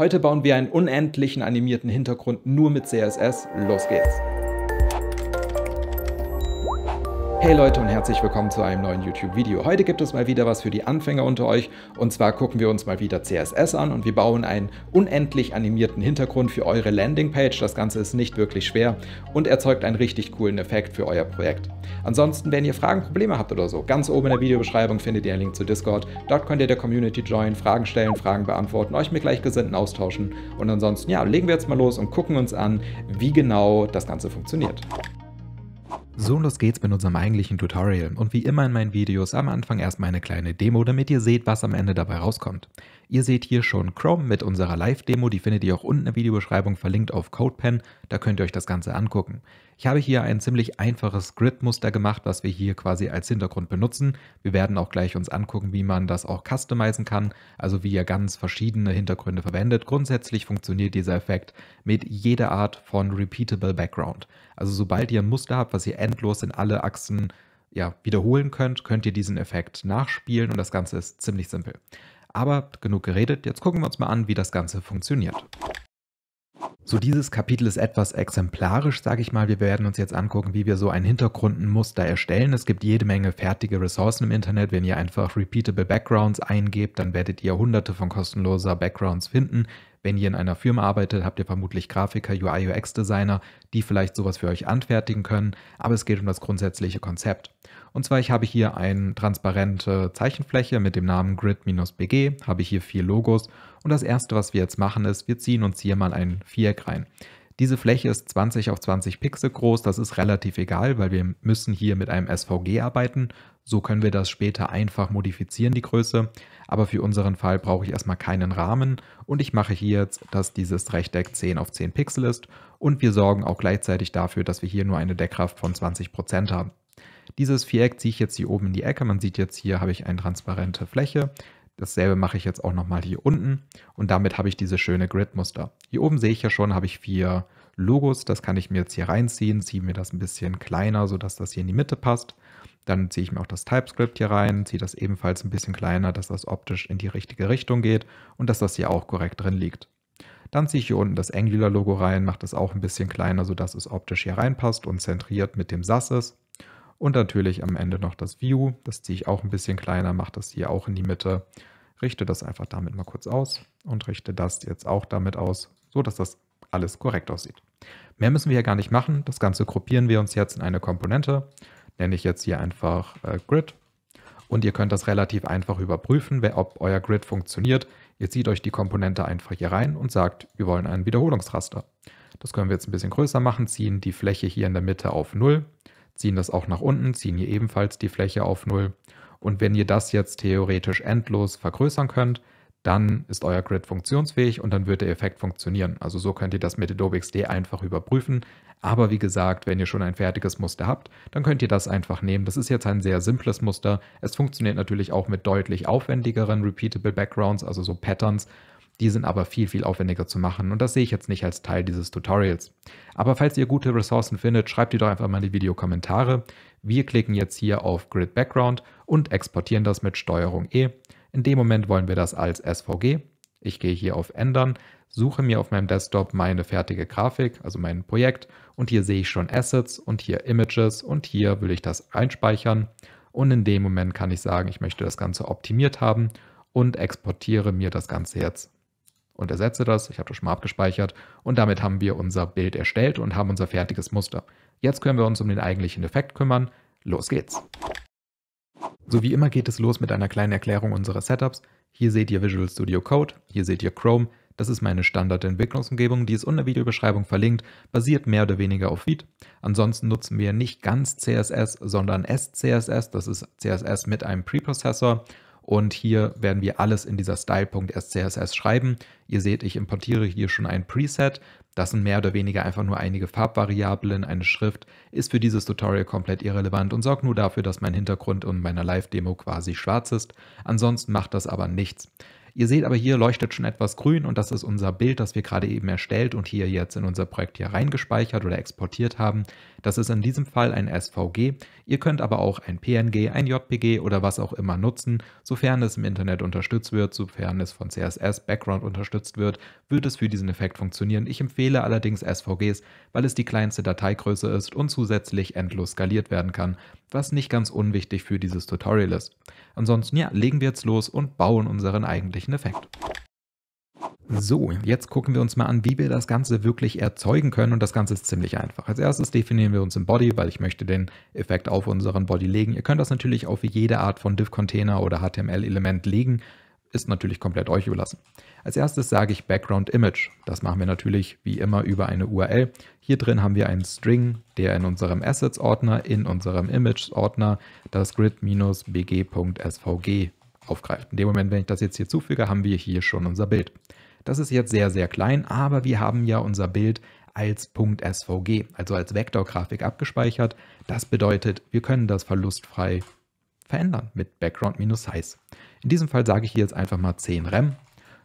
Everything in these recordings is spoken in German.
Heute bauen wir einen unendlichen animierten Hintergrund nur mit CSS. Los geht's! Hey Leute und herzlich willkommen zu einem neuen YouTube-Video. Heute gibt es mal wieder was für die Anfänger unter euch und zwar gucken wir uns mal wieder CSS an und wir bauen einen unendlich animierten Hintergrund für eure Landingpage. Das Ganze ist nicht wirklich schwer und erzeugt einen richtig coolen Effekt für euer Projekt. Ansonsten, wenn ihr Fragen, Probleme habt oder so, ganz oben in der Videobeschreibung findet ihr einen Link zu Discord. Dort könnt ihr der Community joinen, Fragen stellen, Fragen beantworten, euch mit Gleichgesinnten austauschen und ansonsten, ja, legen wir jetzt mal los und gucken uns an, wie genau das Ganze funktioniert. So und los geht's mit unserem eigentlichen Tutorial und wie immer in meinen Videos am Anfang erstmal eine kleine Demo, damit ihr seht, was am Ende dabei rauskommt. Ihr seht hier schon Chrome mit unserer Live-Demo, die findet ihr auch unten in der Videobeschreibung verlinkt auf CodePen, da könnt ihr euch das Ganze angucken. Ich habe hier ein ziemlich einfaches Grid-Muster gemacht, was wir hier quasi als Hintergrund benutzen. Wir werden auch gleich uns angucken, wie man das auch customizen kann, also wie ihr ganz verschiedene Hintergründe verwendet. Grundsätzlich funktioniert dieser Effekt mit jeder Art von Repeatable Background. Also sobald ihr ein Muster habt, was ihr endlos in alle Achsen ja, wiederholen könnt, könnt ihr diesen Effekt nachspielen und das Ganze ist ziemlich simpel. Aber genug geredet, jetzt gucken wir uns mal an, wie das Ganze funktioniert. So, dieses Kapitel ist etwas exemplarisch, sage ich mal. Wir werden uns jetzt angucken, wie wir so ein Hintergrundmuster erstellen. Es gibt jede Menge fertige Ressourcen im Internet. Wenn ihr einfach Repeatable Backgrounds eingebt, dann werdet ihr hunderte von kostenloser Backgrounds finden. Wenn ihr in einer Firma arbeitet, habt ihr vermutlich Grafiker, UI, UX-Designer, die vielleicht sowas für euch anfertigen können, aber es geht um das grundsätzliche Konzept. Und zwar, ich habe hier eine transparente Zeichenfläche mit dem Namen Grid-BG, habe ich hier vier Logos und das erste, was wir jetzt machen, ist, wir ziehen uns hier mal ein Viereck rein. Diese Fläche ist 20 auf 20 Pixel groß, das ist relativ egal, weil wir müssen hier mit einem SVG arbeiten, so können wir das später einfach modifizieren, die Größe. Aber für unseren Fall brauche ich erstmal keinen Rahmen und ich mache hier jetzt, dass dieses Rechteck 10 auf 10 Pixel ist und wir sorgen auch gleichzeitig dafür, dass wir hier nur eine Deckkraft von 20% haben. Dieses Viereck ziehe ich jetzt hier oben in die Ecke. Man sieht jetzt hier habe ich eine transparente Fläche. Dasselbe mache ich jetzt auch nochmal hier unten und damit habe ich dieses schöne Grid-Muster. Hier oben sehe ich ja schon, habe ich vier Logos. Das kann ich mir jetzt hier reinziehen, ziehe mir das ein bisschen kleiner, sodass das hier in die Mitte passt. Dann ziehe ich mir auch das TypeScript hier rein, ziehe das ebenfalls ein bisschen kleiner, dass das optisch in die richtige Richtung geht und dass das hier auch korrekt drin liegt. Dann ziehe ich hier unten das Angular-Logo rein, mache das auch ein bisschen kleiner, sodass es optisch hier reinpasst und zentriert mit dem SAS ist. Und natürlich am Ende noch das View, das ziehe ich auch ein bisschen kleiner, mache das hier auch in die Mitte, richte das einfach damit mal kurz aus und richte das jetzt auch damit aus, sodass das alles korrekt aussieht. Mehr müssen wir ja gar nicht machen, das Ganze gruppieren wir uns jetzt in eine Komponente nenne ich jetzt hier einfach äh, Grid. Und ihr könnt das relativ einfach überprüfen, ob euer Grid funktioniert. Ihr zieht euch die Komponente einfach hier rein und sagt, wir wollen einen Wiederholungsraster. Das können wir jetzt ein bisschen größer machen, ziehen die Fläche hier in der Mitte auf 0, ziehen das auch nach unten, ziehen hier ebenfalls die Fläche auf 0. Und wenn ihr das jetzt theoretisch endlos vergrößern könnt, dann ist euer Grid funktionsfähig und dann wird der Effekt funktionieren. Also so könnt ihr das mit Adobe XD einfach überprüfen. Aber wie gesagt, wenn ihr schon ein fertiges Muster habt, dann könnt ihr das einfach nehmen. Das ist jetzt ein sehr simples Muster. Es funktioniert natürlich auch mit deutlich aufwendigeren Repeatable Backgrounds, also so Patterns. Die sind aber viel, viel aufwendiger zu machen und das sehe ich jetzt nicht als Teil dieses Tutorials. Aber falls ihr gute Ressourcen findet, schreibt die doch einfach mal in die Videokommentare. Wir klicken jetzt hier auf Grid Background und exportieren das mit STRG E. In dem Moment wollen wir das als SVG. Ich gehe hier auf Ändern, suche mir auf meinem Desktop meine fertige Grafik, also mein Projekt. Und hier sehe ich schon Assets und hier Images und hier will ich das einspeichern. Und in dem Moment kann ich sagen, ich möchte das Ganze optimiert haben und exportiere mir das Ganze jetzt und ersetze das. Ich habe das schon mal abgespeichert und damit haben wir unser Bild erstellt und haben unser fertiges Muster. Jetzt können wir uns um den eigentlichen Effekt kümmern. Los geht's. So wie immer geht es los mit einer kleinen Erklärung unseres Setups. Hier seht ihr Visual Studio Code, hier seht ihr Chrome. Das ist meine Standardentwicklungsumgebung, die ist unter Videobeschreibung verlinkt, basiert mehr oder weniger auf Feed. Ansonsten nutzen wir nicht ganz CSS, sondern SCSS, das ist CSS mit einem Preprocessor. Und hier werden wir alles in dieser Style.scss schreiben. Ihr seht, ich importiere hier schon ein Preset. Das sind mehr oder weniger einfach nur einige Farbvariablen, eine Schrift. Ist für dieses Tutorial komplett irrelevant und sorgt nur dafür, dass mein Hintergrund und meiner Live-Demo quasi schwarz ist. Ansonsten macht das aber nichts. Ihr seht aber hier leuchtet schon etwas grün und das ist unser Bild, das wir gerade eben erstellt und hier jetzt in unser Projekt hier reingespeichert oder exportiert haben. Das ist in diesem Fall ein SVG. Ihr könnt aber auch ein PNG, ein JPG oder was auch immer nutzen. Sofern es im Internet unterstützt wird, sofern es von CSS Background unterstützt wird, wird es für diesen Effekt funktionieren. Ich empfehle allerdings SVGs, weil es die kleinste Dateigröße ist und zusätzlich endlos skaliert werden kann, was nicht ganz unwichtig für dieses Tutorial ist. Ansonsten ja, legen wir jetzt los und bauen unseren eigentlichen ordentlichen Effekt. So, jetzt gucken wir uns mal an, wie wir das Ganze wirklich erzeugen können und das Ganze ist ziemlich einfach. Als erstes definieren wir uns im Body, weil ich möchte den Effekt auf unseren Body legen. Ihr könnt das natürlich auf jede Art von Div-Container oder HTML-Element legen, ist natürlich komplett euch überlassen. Als erstes sage ich Background Image. Das machen wir natürlich wie immer über eine URL. Hier drin haben wir einen String, der in unserem Assets-Ordner, in unserem Image-Ordner das grid-bg.svg aufgreift. In dem Moment, wenn ich das jetzt hier zufüge, haben wir hier schon unser Bild. Das ist jetzt sehr, sehr klein, aber wir haben ja unser Bild als .svg, also als Vektorgrafik abgespeichert. Das bedeutet, wir können das verlustfrei verändern mit Background-Size. In diesem Fall sage ich jetzt einfach mal 10 Rem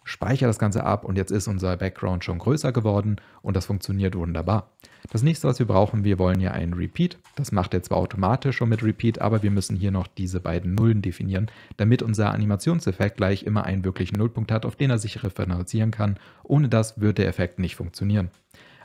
speichere das Ganze ab und jetzt ist unser Background schon größer geworden und das funktioniert wunderbar. Das nächste, was wir brauchen, wir wollen ja einen Repeat. Das macht er zwar automatisch schon mit Repeat, aber wir müssen hier noch diese beiden Nullen definieren, damit unser Animationseffekt gleich immer einen wirklichen Nullpunkt hat, auf den er sich referenzieren kann. Ohne das wird der Effekt nicht funktionieren.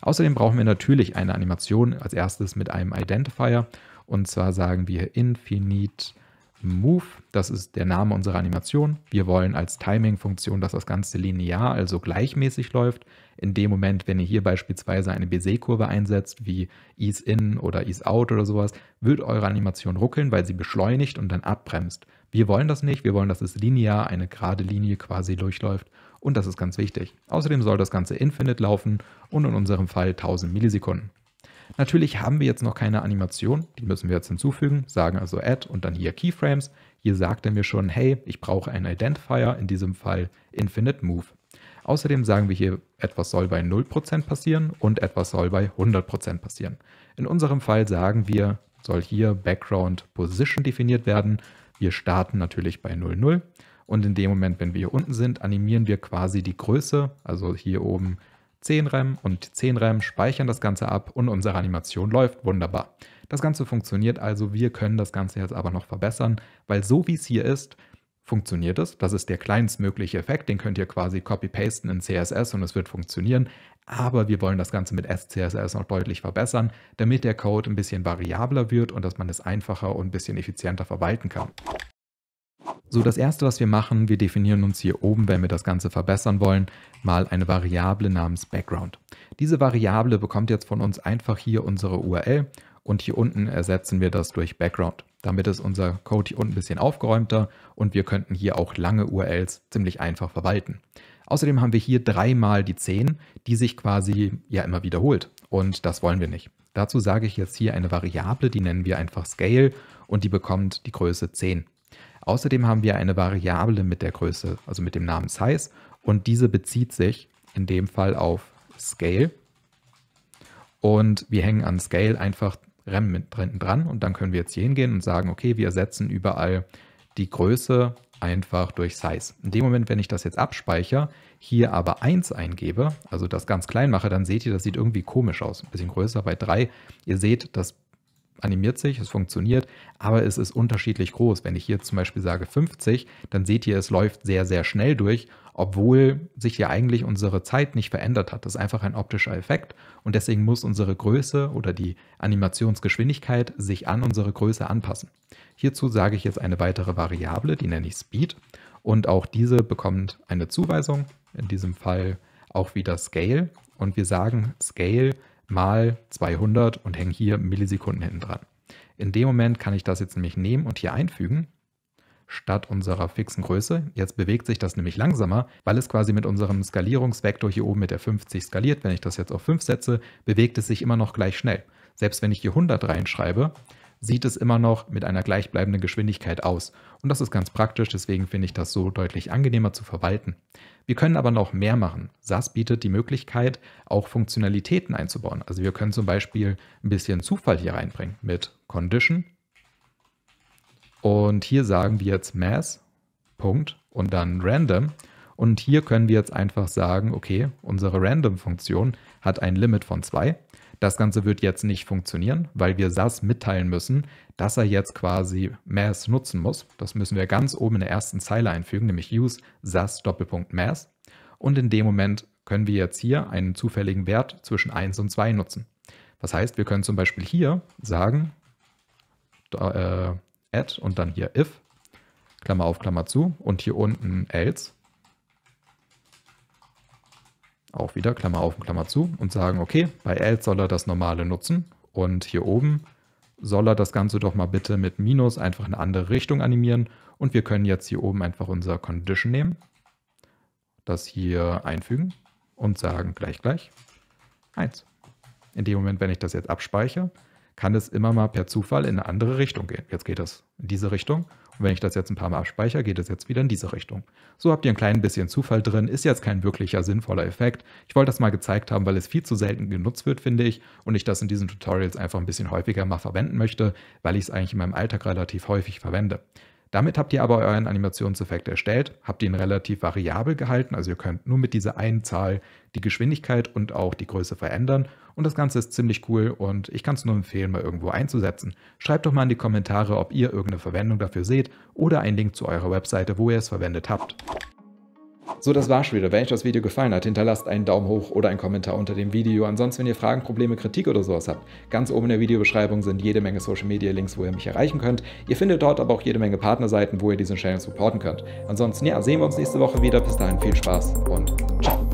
Außerdem brauchen wir natürlich eine Animation als erstes mit einem Identifier und zwar sagen wir infinite Move, das ist der Name unserer Animation. Wir wollen als Timing-Funktion, dass das Ganze linear, also gleichmäßig läuft. In dem Moment, wenn ihr hier beispielsweise eine BC-Kurve einsetzt, wie Ease In oder Ease Out oder sowas, wird eure Animation ruckeln, weil sie beschleunigt und dann abbremst. Wir wollen das nicht, wir wollen, dass es linear, eine gerade Linie quasi durchläuft. Und das ist ganz wichtig. Außerdem soll das Ganze infinite laufen und in unserem Fall 1000 Millisekunden. Natürlich haben wir jetzt noch keine Animation, die müssen wir jetzt hinzufügen, sagen also Add und dann hier Keyframes. Hier sagt er mir schon, hey, ich brauche einen Identifier, in diesem Fall Infinite Move. Außerdem sagen wir hier, etwas soll bei 0% passieren und etwas soll bei 100% passieren. In unserem Fall sagen wir, soll hier Background Position definiert werden. Wir starten natürlich bei 00 und in dem Moment, wenn wir hier unten sind, animieren wir quasi die Größe, also hier oben 10RAM und 10RAM speichern das Ganze ab und unsere Animation läuft wunderbar. Das Ganze funktioniert also, wir können das Ganze jetzt aber noch verbessern, weil so wie es hier ist, funktioniert es. Das ist der kleinstmögliche Effekt, den könnt ihr quasi copy-pasten in CSS und es wird funktionieren. Aber wir wollen das Ganze mit SCSS noch deutlich verbessern, damit der Code ein bisschen variabler wird und dass man es einfacher und ein bisschen effizienter verwalten kann. So, das erste, was wir machen, wir definieren uns hier oben, wenn wir das Ganze verbessern wollen, mal eine Variable namens Background. Diese Variable bekommt jetzt von uns einfach hier unsere URL und hier unten ersetzen wir das durch Background. Damit ist unser Code hier unten ein bisschen aufgeräumter und wir könnten hier auch lange URLs ziemlich einfach verwalten. Außerdem haben wir hier dreimal die 10, die sich quasi ja immer wiederholt und das wollen wir nicht. Dazu sage ich jetzt hier eine Variable, die nennen wir einfach Scale und die bekommt die Größe 10. Außerdem haben wir eine Variable mit der Größe, also mit dem Namen Size und diese bezieht sich in dem Fall auf Scale und wir hängen an Scale einfach Rem mit dran und dann können wir jetzt hier hingehen und sagen, okay, wir ersetzen überall die Größe einfach durch Size. In dem Moment, wenn ich das jetzt abspeichere, hier aber 1 eingebe, also das ganz klein mache, dann seht ihr, das sieht irgendwie komisch aus. Ein bisschen größer bei 3. Ihr seht, das animiert sich, es funktioniert, aber es ist unterschiedlich groß. Wenn ich hier zum Beispiel sage 50, dann seht ihr, es läuft sehr, sehr schnell durch, obwohl sich ja eigentlich unsere Zeit nicht verändert hat. Das ist einfach ein optischer Effekt und deswegen muss unsere Größe oder die Animationsgeschwindigkeit sich an unsere Größe anpassen. Hierzu sage ich jetzt eine weitere Variable, die nenne ich Speed und auch diese bekommt eine Zuweisung, in diesem Fall auch wieder Scale und wir sagen Scale mal 200 und hänge hier Millisekunden hinten dran. In dem Moment kann ich das jetzt nämlich nehmen und hier einfügen, statt unserer fixen Größe. Jetzt bewegt sich das nämlich langsamer, weil es quasi mit unserem Skalierungsvektor hier oben mit der 50 skaliert. Wenn ich das jetzt auf 5 setze, bewegt es sich immer noch gleich schnell. Selbst wenn ich hier 100 reinschreibe, sieht es immer noch mit einer gleichbleibenden Geschwindigkeit aus. Und das ist ganz praktisch, deswegen finde ich das so deutlich angenehmer zu verwalten. Wir können aber noch mehr machen. SAS bietet die Möglichkeit, auch Funktionalitäten einzubauen. Also wir können zum Beispiel ein bisschen Zufall hier reinbringen mit Condition. Und hier sagen wir jetzt Mass, Punkt, und dann Random. Und hier können wir jetzt einfach sagen, okay, unsere Random-Funktion hat ein Limit von 2 das Ganze wird jetzt nicht funktionieren, weil wir SAS mitteilen müssen, dass er jetzt quasi mass nutzen muss. Das müssen wir ganz oben in der ersten Zeile einfügen, nämlich use SAS Doppelpunkt mass. Und in dem Moment können wir jetzt hier einen zufälligen Wert zwischen 1 und 2 nutzen. Das heißt, wir können zum Beispiel hier sagen, äh, add und dann hier if, Klammer auf Klammer zu und hier unten else auch wieder Klammer auf und Klammer zu und sagen, okay, bei else soll er das normale nutzen und hier oben soll er das Ganze doch mal bitte mit Minus einfach in eine andere Richtung animieren und wir können jetzt hier oben einfach unser Condition nehmen, das hier einfügen und sagen gleich gleich 1. In dem Moment, wenn ich das jetzt abspeichere, kann es immer mal per Zufall in eine andere Richtung gehen. Jetzt geht das in diese Richtung wenn ich das jetzt ein paar Mal abspeichere, geht es jetzt wieder in diese Richtung. So habt ihr ein klein bisschen Zufall drin, ist jetzt kein wirklicher sinnvoller Effekt. Ich wollte das mal gezeigt haben, weil es viel zu selten genutzt wird, finde ich, und ich das in diesen Tutorials einfach ein bisschen häufiger mal verwenden möchte, weil ich es eigentlich in meinem Alltag relativ häufig verwende. Damit habt ihr aber euren Animationseffekt erstellt, habt ihn relativ variabel gehalten, also ihr könnt nur mit dieser einen Zahl die Geschwindigkeit und auch die Größe verändern und das Ganze ist ziemlich cool und ich kann es nur empfehlen, mal irgendwo einzusetzen. Schreibt doch mal in die Kommentare, ob ihr irgendeine Verwendung dafür seht oder einen Link zu eurer Webseite, wo ihr es verwendet habt. So, das war's schon wieder. Wenn euch das Video gefallen hat, hinterlasst einen Daumen hoch oder einen Kommentar unter dem Video. Ansonsten, wenn ihr Fragen, Probleme, Kritik oder sowas habt, ganz oben in der Videobeschreibung sind jede Menge Social Media Links, wo ihr mich erreichen könnt. Ihr findet dort aber auch jede Menge Partnerseiten, wo ihr diesen Channel supporten könnt. Ansonsten, ja, sehen wir uns nächste Woche wieder. Bis dahin viel Spaß und ciao.